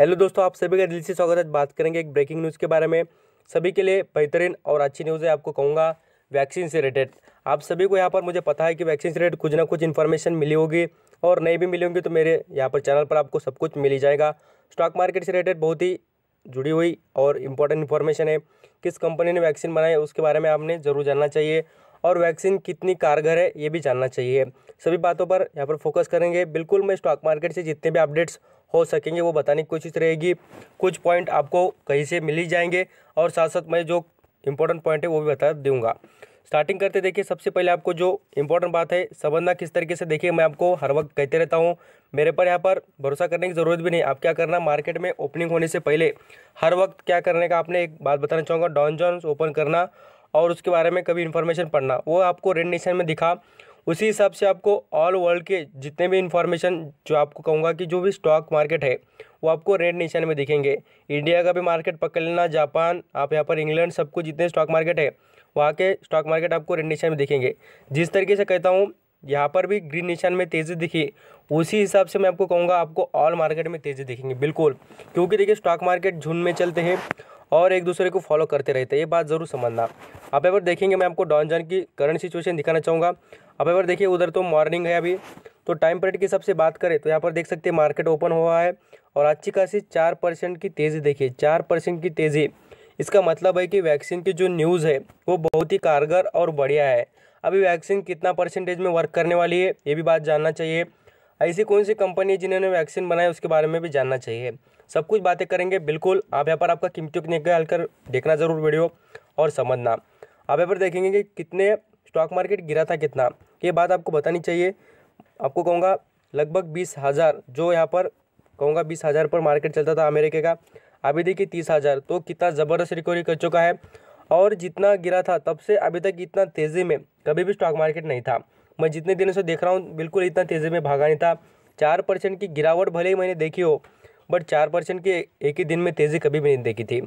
hello दोस्तों आप सभी का दिल से स्वागत है बात करेंगे एक ब्रेकिंग न्यूज़ के बारे में सभी के लिए बेहतरीन और अच्छी न्यूज़ है आपको कहूँगा वैक्सीन से रिलेटेड आप सभी को यहाँ पर मुझे पता है कि वैक्सीन से रिलेटेड कुछ ना कुछ इन्फॉर्मेशन मिली होगी और नहीं भी मिली होंगी तो मेरे यहाँ पर चैनल पर आपको सब कुछ मिल जाएगा स्टॉक मार्केट से रिलेटेड बहुत ही जुड़ी हुई और इम्पोर्टेंट इन्फॉर्मेशन है किस कंपनी ने वैक्सीन बनाई उसके बारे में आपने ज़रूर जानना चाहिए और वैक्सीन कितनी कारगर है ये भी जानना चाहिए सभी बातों पर यहाँ पर फोकस करेंगे बिल्कुल मैं स्टॉक मार्केट से जितने भी अपडेट्स हो सकेंगे वो बताने की कोशिश रहेगी कुछ पॉइंट आपको कहीं से मिल ही जाएंगे और साथ साथ मैं जो इंपॉर्टेंट पॉइंट है वो भी बता दूंगा स्टार्टिंग करते देखिए सबसे पहले आपको जो इंपॉर्टेंट बात है संबंधना किस तरीके से देखिए मैं आपको हर वक्त कहते रहता हूँ मेरे पर यहाँ पर भरोसा करने की ज़रूरत भी नहीं आप क्या करना मार्केट में ओपनिंग होने से पहले हर वक्त क्या करने का आपने एक बात बताना चाहूँगा डॉन जॉन्स ओपन करना और उसके बारे में कभी इन्फॉर्मेशन पढ़ना वो आपको रेड निशान में दिखा उसी हिसाब से आपको ऑल वर्ल्ड के जितने भी इन्फॉर्मेशन जो आपको कहूँगा कि जो भी स्टॉक मार्केट है वो आपको रेड निशान में दिखेंगे इंडिया का भी मार्केट पकड़ लेना जापान आप यहाँ पर इंग्लैंड सबको जितने स्टॉक मार्केट है वहाँ के स्टॉक मार्केट आपको रेड निशान में दिखेंगे जिस तरीके से कहता हूँ यहाँ पर भी ग्रीन निशान में तेज़ी दिखी उसी हिसाब से मैं आपको कहूँगा आपको ऑल मार्केट में तेज़ी दिखेंगे बिल्कुल क्योंकि देखिए स्टॉक मार्केट झुंड में चलते हैं और एक दूसरे को फॉलो करते रहते हैं ये बात ज़रूर समझना आप अगर देखेंगे मैं आपको डॉन जॉन की करंट सिचुएशन दिखाना चाहूँगा आप अगर देखिए उधर तो मॉर्निंग है अभी तो टाइम पीरियड के हिसाब से बात करें तो यहाँ पर देख सकते हैं मार्केट ओपन हुआ है और अच्छी खासी चार परसेंट की तेज़ी देखिए चार परसेंट की तेज़ी इसका मतलब है कि वैक्सीन की जो न्यूज़ है वो बहुत ही कारगर और बढ़िया है अभी वैक्सीन कितना परसेंटेज में वर्क करने वाली है ये भी बात जानना चाहिए ऐसी कौन सी कंपनी जिन्होंने वैक्सीन बनाई उसके बारे में भी जानना चाहिए सब कुछ बातें करेंगे बिल्कुल आप यहाँ पर आपका कीमतियों की निगाह कर देखना ज़रूर वीडियो और समझना आप यहाँ पर देखेंगे कि कितने स्टॉक मार्केट गिरा था कितना ये बात आपको बतानी चाहिए आपको कहूँगा लगभग बीस हज़ार जो यहाँ पर कहूँगा बीस हज़ार पर मार्केट चलता था अमेरिके का अभी देखिए तीस हज़ार तो कितना ज़बरदस्त रिकवरी कर चुका है और जितना गिरा था तब से अभी तक इतना तेज़ी में कभी भी स्टॉक मार्केट नहीं था मैं जितने दिनों से देख रहा हूँ बिल्कुल इतना तेज़ी में भागा नहीं था चार परसेंट की गिरावट भले ही मैंने देखी हो बट चार परसेंट के एक ही दिन में तेज़ी कभी भी नहीं देखी थी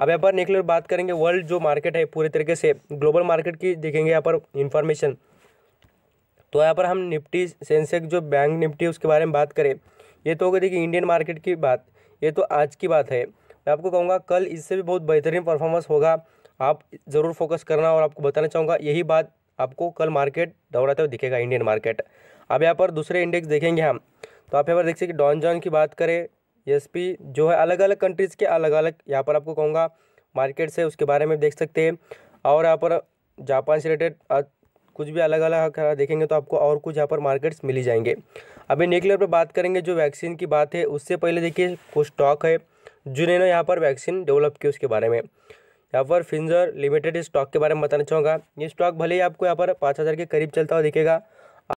अब यहाँ पर निकलकर बात करेंगे वर्ल्ड जो मार्केट है पूरे तरीके से ग्लोबल मार्केट की देखेंगे यहाँ पर इन्फॉर्मेशन तो यहाँ पर हम निफ्टी सेंसेक्स जो बैंक निफ्टी उसके बारे में बात करें ये तो हो देखिए इंडियन मार्केट की बात ये तो आज की बात है मैं आपको कहूँगा कल इससे भी बहुत बेहतरीन परफॉर्मेंस होगा आप ज़रूर फोकस करना और आपको बताना चाहूँगा यही बात आपको कल मार्केट दौड़ाते हुए दिखेगा इंडियन मार्केट अब यहाँ पर दूसरे इंडेक्स देखेंगे हम तो आप यहाँ पर देख सकते डॉन जॉन की बात करें यूएसपी जो है अलग अलग कंट्रीज़ के अलग अलग यहाँ पर आपको कहूँगा मार्केट्स है उसके बारे में देख सकते हैं और यहाँ पर जापान से रिलेटेड कुछ भी अलग अलग देखेंगे तो आपको और कुछ यहाँ पर मार्केट्स मिली जाएंगे अभी न्यूक्लियर पर बात करेंगे जो वैक्सीन की बात है उससे पहले देखिए कुछ स्टॉक है जिन्होंने यहाँ पर वैक्सीन डेवलप की उसके बारे में यहाँ पर फिंजर लिमिटेड स्टॉक के बारे में बताना चाहूँगा ये स्टॉक भले ही आपको यहाँ पर पाँच हज़ार के करीब चलता हुआ दिखेगा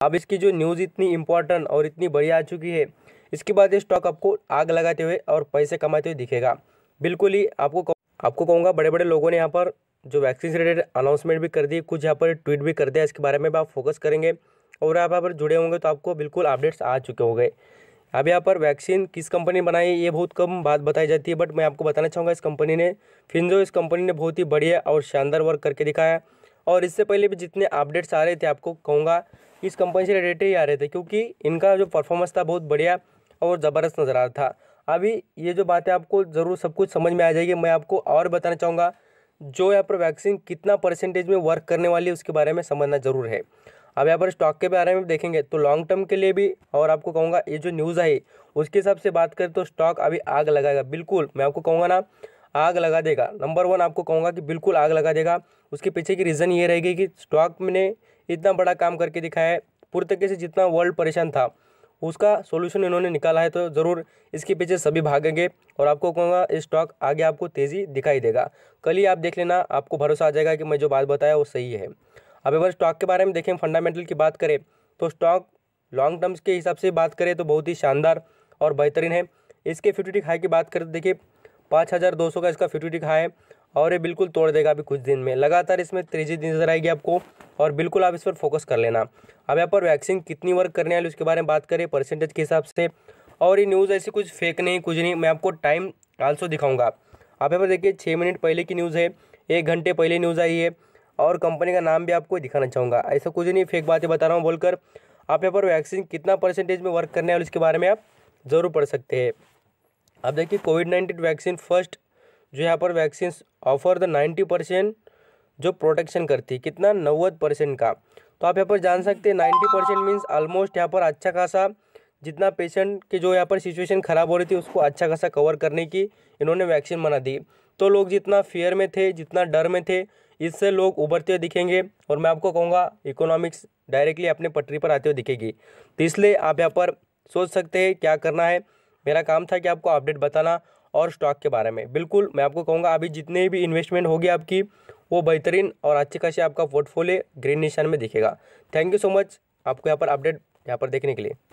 अब इसकी जो न्यूज़ इतनी इंपॉर्टेंट और इतनी बड़ी आ चुकी है इसके बाद ये स्टॉक आपको आग लगाते हुए और पैसे कमाते हुए दिखेगा बिल्कुल ही आपको आपको कहूँगा बड़े बड़े लोगों ने यहाँ पर जो वैक्सीन से रिलेटेड अनाउंसमेंट भी कर दी कुछ यहाँ पर ट्वीट भी कर दिया इसके बारे में भी आप फोकस करेंगे और आप यहाँ पर जुड़े होंगे तो आपको बिल्कुल अपडेट्स आ चुके होंगे अब यहाँ पर वैक्सीन किस कंपनी ने बनाई ये बहुत कम बात बताई जाती है बट मैं आपको बताना चाहूँगा इस कंपनी ने फिनजो इस कंपनी ने बहुत ही बढ़िया और शानदार वर्क करके दिखाया और इससे पहले भी जितने अपडेट्स आ रहे थे आपको कहूँगा इस कंपनी से रिलेटेड ही आ रहे थे क्योंकि इनका जो परफॉर्मेंस था बहुत बढ़िया और ज़बरदस्त नज़र आ रहा था अभी ये जो बातें आपको ज़रूर सब कुछ समझ में आ जाएगी मैं आपको और बताना चाहूँगा जो यहाँ पर वैक्सीन कितना परसेंटेज में वर्क करने वाली है उसके बारे में समझना ज़रूर है अब यहाँ पर स्टॉक के बारे में देखेंगे तो लॉन्ग टर्म के लिए भी और आपको कहूँगा ये जो न्यूज़ आई उसके हिसाब से बात करें तो स्टॉक अभी आग लगाएगा बिल्कुल मैं आपको कहूँगा ना आग लगा देगा नंबर वन आपको कहूँगा कि बिल्कुल आग लगा देगा उसके पीछे की रीज़न ये रहेगी कि स्टॉक ने इतना बड़ा काम करके दिखाया है पूरी तरीके से जितना वर्ल्ड परेशान था उसका सोल्यूशन इन्होंने निकाला है तो ज़रूर इसके पीछे सभी भागेंगे और आपको कहूँगा स्टॉक आगे आपको तेज़ी दिखाई देगा कल ही आप देख लेना आपको भरोसा आ जाएगा कि मैं जो बात बताया वो सही है अब अगर स्टॉक के बारे में देखें फंडामेंटल की बात करें तो स्टॉक लॉन्ग टर्म्स के हिसाब से बात करें तो बहुत ही शानदार और बेहतरीन है इसके फ्यूटिटिक हाई की बात करें तो देखिए पाँच हज़ार दो सौ का इसका फ्यूटिटिक हाई है और ये बिल्कुल तोड़ देगा अभी कुछ दिन में लगातार इसमें तेजी नजर आएगी आपको और बिल्कुल आप इस पर फोकस कर लेना अब यहाँ पर वैक्सीन कितनी वर्क करने वाली उसके बारे में बात करें परसेंटेज के हिसाब से और ये न्यूज़ ऐसी कुछ फेक नहीं कुछ नहीं मैं आपको टाइम आल्सो दिखाऊंगा आप यहाँ पर देखिए छः मिनट पहले की न्यूज़ है एक घंटे पहले न्यूज़ आई है और कंपनी का नाम भी आपको दिखाना चाहूँगा ऐसा कुछ नहीं फेक बातें बता रहा हूँ बोलकर आप यहाँ पर वैक्सीन कितना परसेंटेज में वर्क करने वाली उसके बारे में आप ज़रूर पढ़ सकते हैं अब देखिए कोविड नाइन्टीन वैक्सीन फर्स्ट जो यहाँ पर vaccine offer the ninety percent जो प्रोटेक्शन करती है कितना नव्वद परसेंट का तो आप यहाँ पर जान सकते हैं नाइन्टी परसेंट मीन्स ऑलमोस्ट यहाँ पर अच्छा खासा जितना पेशेंट के जो यहाँ पर सिचुएशन ख़राब हो रही थी उसको अच्छा खासा कवर करने की इन्होंने वैक्सीन बना दी तो लोग जितना फेयर में थे जितना डर में थे इससे लोग उभरते हुए दिखेंगे और मैं आपको कहूँगा इकोनॉमिक्स डायरेक्टली अपने पटरी पर आते हुए दिखेगी तो इसलिए आप यहाँ पर सोच सकते हैं क्या करना है मेरा काम था कि आपको अपडेट बताना और स्टॉक के बारे में बिल्कुल मैं आपको कहूँगा अभी जितने भी इन्वेस्टमेंट होगी आपकी वो बेहतरीन और अच्छी खासी आपका पोर्टफोलियो ग्रीन निशान में दिखेगा थैंक यू सो मच आपको यहाँ पर अपडेट यहाँ पर देखने के लिए